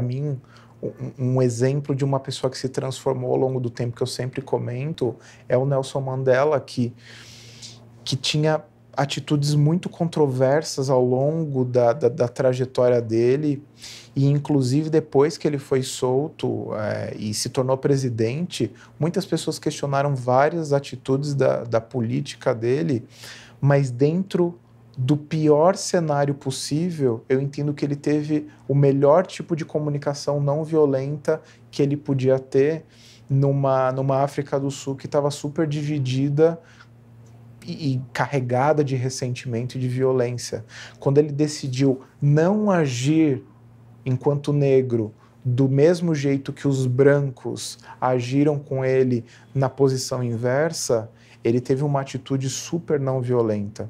para mim um exemplo de uma pessoa que se transformou ao longo do tempo que eu sempre comento é o Nelson Mandela que que tinha atitudes muito controversas ao longo da, da, da trajetória dele e inclusive depois que ele foi solto é, e se tornou presidente muitas pessoas questionaram várias atitudes da, da política dele mas dentro do pior cenário possível, eu entendo que ele teve o melhor tipo de comunicação não violenta que ele podia ter numa, numa África do Sul que estava super dividida e, e carregada de ressentimento e de violência. Quando ele decidiu não agir enquanto negro do mesmo jeito que os brancos agiram com ele na posição inversa, ele teve uma atitude super não violenta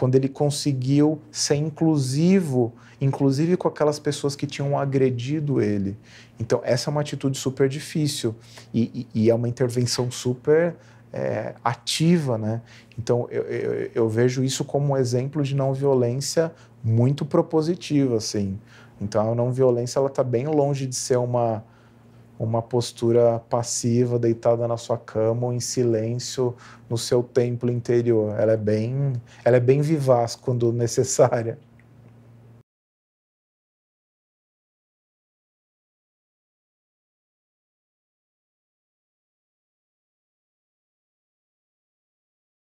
quando ele conseguiu ser inclusivo, inclusive com aquelas pessoas que tinham agredido ele. Então, essa é uma atitude super difícil e, e, e é uma intervenção super é, ativa, né? Então, eu, eu, eu, vejo isso como um exemplo de não violência muito propositiva, assim. Então, a não violência, ela está bem longe de ser uma uma postura passiva, deitada na sua cama, ou em silêncio, no seu templo interior. Ela é bem, ela é bem vivaz quando necessária.